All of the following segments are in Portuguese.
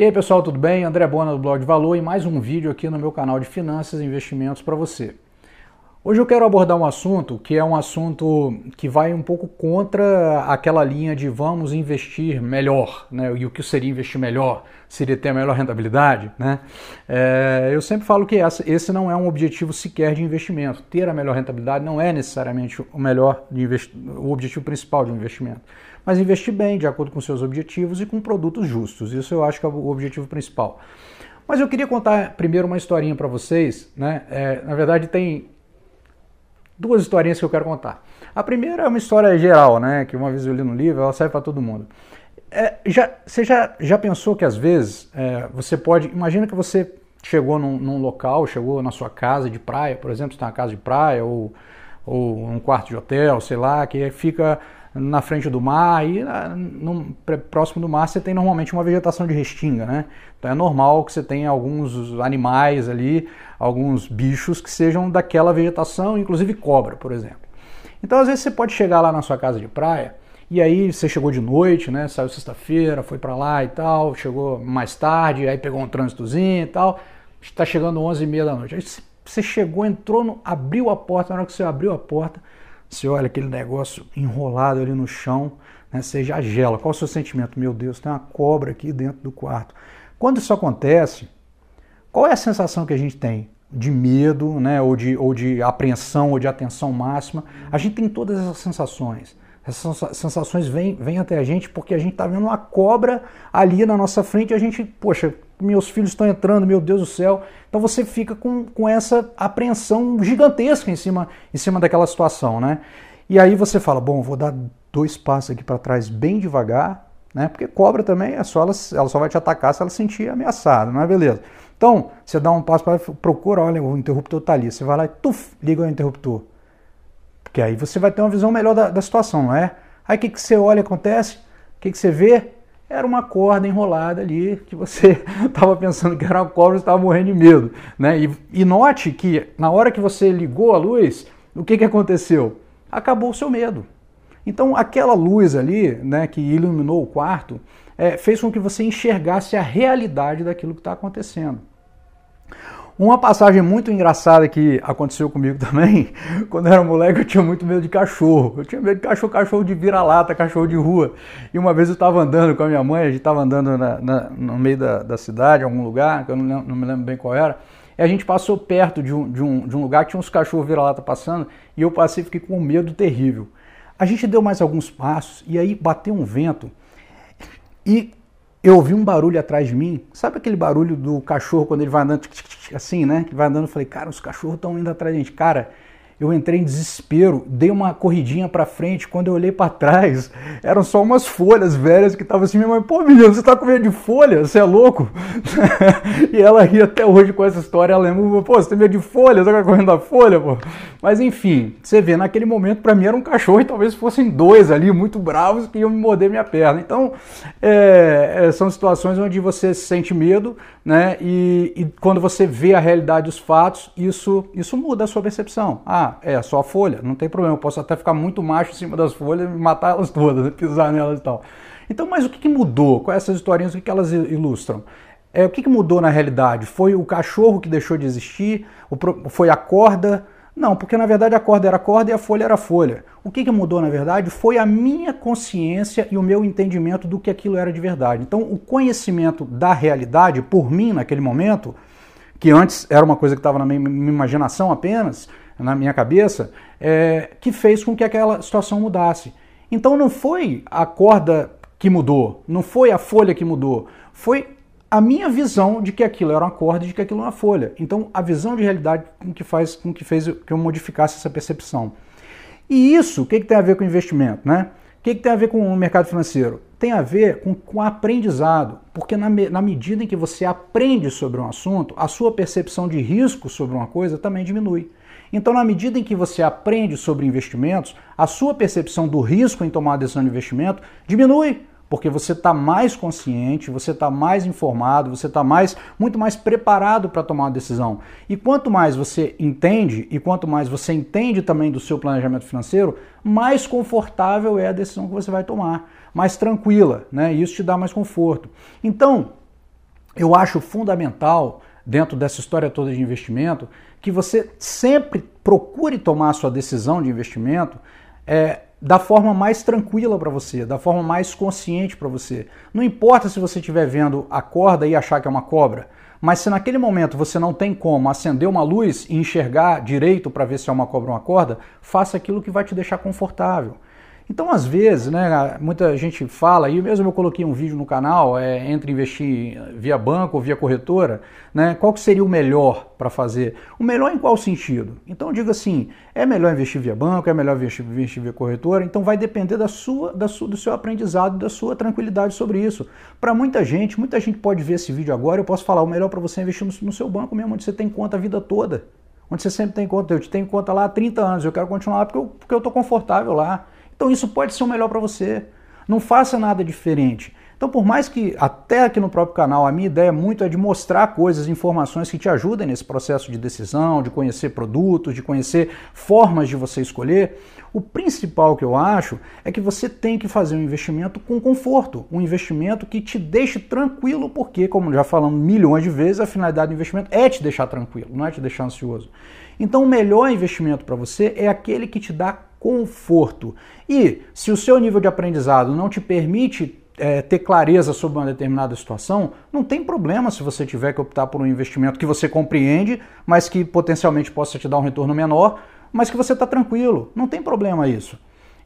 E aí pessoal, tudo bem? André Bona do Blog de Valor e mais um vídeo aqui no meu canal de finanças e investimentos para você. Hoje eu quero abordar um assunto que é um assunto que vai um pouco contra aquela linha de vamos investir melhor, né? E o que seria investir melhor? Seria ter a melhor rentabilidade, né? É, eu sempre falo que essa, esse não é um objetivo sequer de investimento. Ter a melhor rentabilidade não é necessariamente o melhor o objetivo principal de um investimento. Mas investir bem, de acordo com seus objetivos e com produtos justos. Isso eu acho que é o objetivo principal. Mas eu queria contar primeiro uma historinha para vocês, né? É, na verdade tem duas historinhas que eu quero contar. A primeira é uma história geral, né? Que uma vez eu li no livro, ela serve para todo mundo. É, já, você já, já pensou que às vezes é, você pode. Imagina que você chegou num, num, local, chegou na sua casa de praia, por exemplo, você tem tá uma casa de praia ou, ou um quarto de hotel, sei lá, que fica na frente do mar e ah, no, próximo do mar você tem normalmente uma vegetação de restinga, né? Então é normal que você tenha alguns animais ali, alguns bichos que sejam daquela vegetação, inclusive cobra, por exemplo. Então às vezes você pode chegar lá na sua casa de praia e aí você chegou de noite, né? Saiu sexta-feira, foi para lá e tal, chegou mais tarde, aí pegou um trânsitozinho e tal, está chegando 11 e meia da noite. Aí você chegou, entrou, no, abriu a porta, na hora que você abriu a porta você olha aquele negócio enrolado ali no chão, né? você já gela. Qual o seu sentimento? Meu Deus, tem uma cobra aqui dentro do quarto. Quando isso acontece, qual é a sensação que a gente tem? De medo, né? ou, de, ou de apreensão, ou de atenção máxima. A gente tem todas essas sensações. Essas sensações vêm, vêm até a gente porque a gente está vendo uma cobra ali na nossa frente e a gente, poxa, meus filhos estão entrando, meu Deus do céu. Então você fica com, com essa apreensão gigantesca em cima, em cima daquela situação, né? E aí você fala, bom, vou dar dois passos aqui para trás bem devagar, né? Porque cobra também, é só ela, ela só vai te atacar se ela sentir ameaçada, não é beleza? Então, você dá um passo para procura, olha, o interruptor tá ali, você vai lá e tuf, liga o interruptor. Porque aí você vai ter uma visão melhor da, da situação, não é? Aí o que, que você olha acontece? O que, que você vê? era uma corda enrolada ali que você estava pensando que era uma cobra e estava morrendo de medo. Né? E, e, note que na hora que você ligou a luz, o que, que aconteceu? Acabou o seu medo. Então aquela luz ali né, que iluminou o quarto é, fez com que você enxergasse a realidade daquilo que está acontecendo. Uma passagem muito engraçada que aconteceu comigo também, quando eu era moleque eu tinha muito medo de cachorro. Eu tinha medo de cachorro, cachorro de vira-lata, cachorro de rua. E uma vez eu estava andando com a minha mãe, a gente estava andando na, na, no meio da, da cidade, em algum lugar, que eu não, lembro, não, me lembro bem qual era. E a gente passou perto de um, de um, de um lugar que tinha uns cachorros vira-lata passando e eu passei e fiquei com um medo terrível. A gente deu mais alguns passos e aí bateu um vento e eu ouvi um barulho atrás de mim. Sabe aquele barulho do cachorro quando ele vai andando, assim, né? Que vai andando, eu falei, cara, os cachorros estão indo atrás de gente. Cara, eu entrei em desespero, dei uma corridinha para frente, quando eu olhei para trás, eram só umas folhas velhas que estavam assim, minha mãe, pô menino, você tá com medo de folha? Você é louco? e ela ri até hoje com essa história, ela lembra, pô, você tem medo de folha? Você tá correndo da folha, pô? Mas enfim, você vê, naquele momento para mim era um cachorro e talvez fossem dois ali, muito bravos, que iam me morder minha perna. Então, é, é, são situações onde você sente medo, né, e, e quando você vê a realidade, os fatos, isso, isso muda a sua percepção. Ah, é só a folha, não tem problema, eu posso até ficar muito macho em cima das folhas e matar elas todas, né? pisar nelas e tal. Então, mas o que, que mudou? Com essas historinhas, o que, que elas ilustram? É, o que, que mudou na realidade? Foi o cachorro que deixou de existir? O, foi a corda? Não, porque na verdade a corda era corda e a folha era folha. O que, que mudou na verdade foi a minha consciência e o meu entendimento do que aquilo era de verdade. Então, o conhecimento da realidade, por mim naquele momento, que antes era uma coisa que estava na minha imaginação apenas, na minha cabeça é, que fez com que aquela situação mudasse. Então não foi a corda que mudou, não foi a folha que mudou, foi a minha visão de que aquilo era uma corda e de que aquilo era uma folha. Então a visão de realidade com que faz com que fez que eu modificasse essa percepção. E isso, o que, que tem a ver com investimento, né? O que, que tem a ver com o mercado financeiro? Tem a ver com, com aprendizado, porque na, me, na medida em que você aprende sobre um assunto, a sua percepção de risco sobre uma coisa também diminui. Então, na medida em que você aprende sobre investimentos, a sua percepção do risco em tomar a decisão de investimento diminui, porque você está mais consciente, você está mais informado, você está mais, muito mais preparado para tomar uma decisão. E quanto mais você entende e quanto mais você entende também do seu planejamento financeiro, mais confortável é a decisão que você vai tomar, mais tranquila, né? isso te dá mais conforto. Então, eu acho fundamental dentro dessa história toda de investimento, que você sempre procure tomar a sua decisão de investimento é, da forma mais tranquila para você, da forma mais consciente para você. Não importa se você estiver vendo a corda e achar que é uma cobra, mas se naquele momento você não tem como acender uma luz e enxergar direito para ver se é uma cobra ou uma corda, faça aquilo que vai te deixar confortável. Então, às vezes, né, muita gente fala, e mesmo eu coloquei um vídeo no canal é, entre investir via banco ou via corretora, né, qual que seria o melhor para fazer? O melhor em qual sentido? Então, diga assim, é melhor investir via banco, é melhor investir, investir via corretora? Então, vai depender da sua, da sua, do seu aprendizado, da sua tranquilidade sobre isso. Para muita gente, muita gente pode ver esse vídeo agora, eu posso falar, o melhor para você é investir no, no seu banco mesmo, onde você tem conta a vida toda. Onde você sempre tem conta, eu te tenho conta lá há 30 anos, eu quero continuar lá porque eu estou confortável lá. Então isso pode ser o melhor para você. Não faça nada diferente. Então, por mais que até aqui no próprio canal a minha ideia muito é de mostrar coisas, informações que te ajudem nesse processo de decisão, de conhecer produtos, de conhecer formas de você escolher, o principal que eu acho é que você tem que fazer um investimento com conforto, um investimento que te deixe tranquilo, porque, como já falamos milhões de vezes, a finalidade do investimento é te deixar tranquilo, não é te deixar ansioso. Então, o melhor investimento para você é aquele que te dá conforto. E se o seu nível de aprendizado não te permite é, ter clareza sobre uma determinada situação, não tem problema se você tiver que optar por um investimento que você compreende, mas que potencialmente possa te dar um retorno menor, mas que você está tranquilo. Não tem problema isso.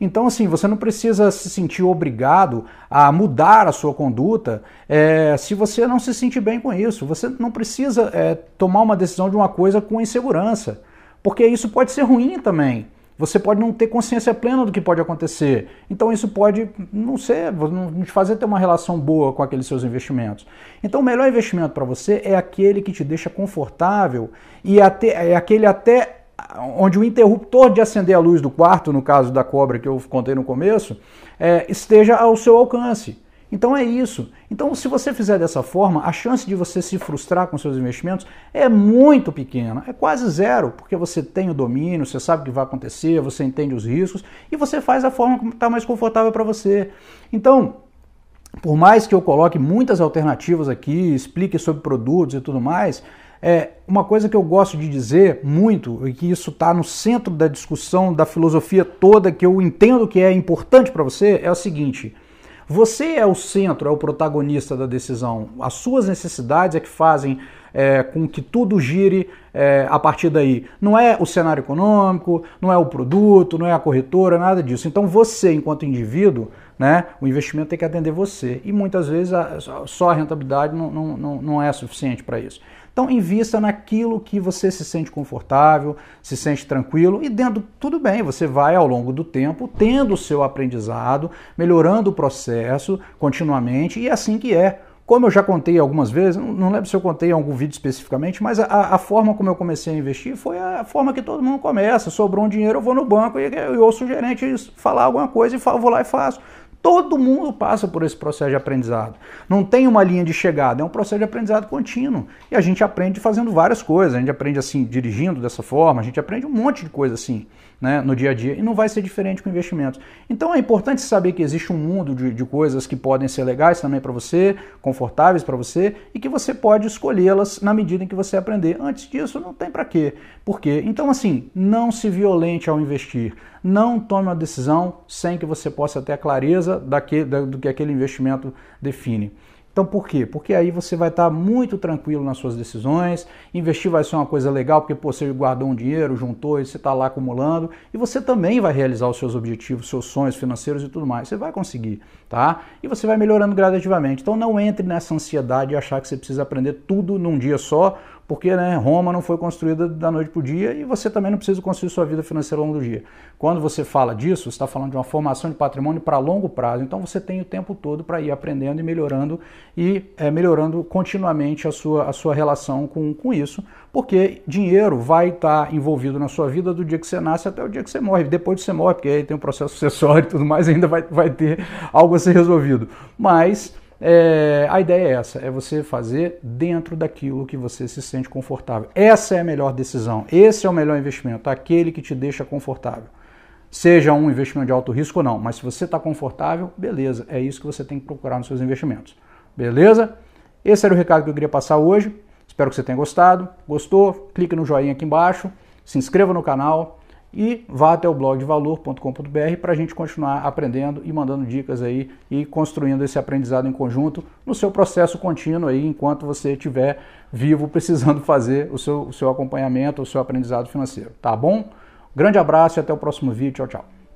Então, assim, você não precisa se sentir obrigado a mudar a sua conduta é, se você não se sentir bem com isso. Você não precisa é, tomar uma decisão de uma coisa com insegurança, porque isso pode ser ruim também. Você pode não ter consciência plena do que pode acontecer. Então isso pode, não ser, não te fazer ter uma relação boa com aqueles seus investimentos. Então o melhor investimento para você é aquele que te deixa confortável e até, é aquele até onde o interruptor de acender a luz do quarto, no caso da cobra que eu contei no começo, é, esteja ao seu alcance. Então é isso. Então, se você fizer dessa forma, a chance de você se frustrar com seus investimentos é muito pequena, é quase zero, porque você tem o domínio, você sabe o que vai acontecer, você entende os riscos e você faz da forma que está mais confortável para você. Então, por mais que eu coloque muitas alternativas aqui, explique sobre produtos e tudo mais, é, uma coisa que eu gosto de dizer muito, e que isso está no centro da discussão, da filosofia toda, que eu entendo que é importante para você, é o seguinte você é o centro, é o protagonista da decisão. As suas necessidades é que fazem é, com que tudo gire é, a partir daí. Não é o cenário econômico, não é o produto, não é a corretora, nada disso. Então você, enquanto indivíduo, né, o investimento tem que atender você. E muitas vezes a, só a rentabilidade não, não, não é suficiente para isso. Então, invista naquilo que você se sente confortável, se sente tranquilo e dentro, tudo bem, você vai ao longo do tempo tendo o seu aprendizado, melhorando o processo continuamente e é assim que é. Como eu já contei algumas vezes, não lembro se eu contei em algum vídeo especificamente, mas a, a, forma como eu comecei a investir foi a forma que todo mundo começa. Sobrou um dinheiro, eu vou no banco e ouço o gerente falar alguma coisa e falo, vou lá e faço. Todo mundo passa por esse processo de aprendizado. Não tem uma linha de chegada, é um processo de aprendizado contínuo. E a gente aprende fazendo várias coisas. A gente aprende assim, dirigindo dessa forma, a gente aprende um monte de coisa assim né, no dia a dia. E não vai ser diferente com investimentos. Então é importante saber que existe um mundo de, de coisas que podem ser legais também para você, confortáveis para você, e que você pode escolhê-las na medida em que você aprender. Antes disso, não tem para quê. Por quê? Então, assim, não se violente ao investir. Não tome uma decisão sem que você possa ter a clareza daquele, da, do que aquele investimento define. Então por quê? Porque aí você vai estar muito tranquilo nas suas decisões, investir vai ser uma coisa legal, porque pô, você guardou um dinheiro, juntou e você está lá acumulando, e você também vai realizar os seus objetivos, seus sonhos financeiros e tudo mais. Você vai conseguir, tá? E você vai melhorando gradativamente. Então não entre nessa ansiedade e achar que você precisa aprender tudo num dia só, porque né, Roma não foi construída da noite para o dia e você também não precisa construir sua vida financeira ao longo do dia. Quando você fala disso, você está falando de uma formação de patrimônio para longo prazo, então você tem o tempo todo para ir aprendendo e melhorando e é, melhorando continuamente a sua, a sua relação com, com isso, porque dinheiro vai estar tá envolvido na sua vida do dia que você nasce até o dia que você morre. Depois que você morre, porque aí tem um processo sucessório e tudo mais, ainda vai, vai ter algo a ser resolvido. Mas é, a ideia é essa, é você fazer dentro daquilo que você se sente confortável. Essa é a melhor decisão, esse é o melhor investimento, aquele que te deixa confortável. Seja um investimento de alto risco ou não, mas se você está confortável, beleza, é isso que você tem que procurar nos seus investimentos. Beleza? Esse era o recado que eu queria passar hoje. Espero que você tenha gostado. Gostou? Clique no joinha aqui embaixo, se inscreva no canal e vá até o blog valor.com.br para a gente continuar aprendendo e mandando dicas aí e construindo esse aprendizado em conjunto no seu processo contínuo aí, enquanto você estiver vivo precisando fazer o seu, o seu acompanhamento, o seu aprendizado financeiro. Tá bom? Grande abraço e até o próximo vídeo. Tchau, tchau.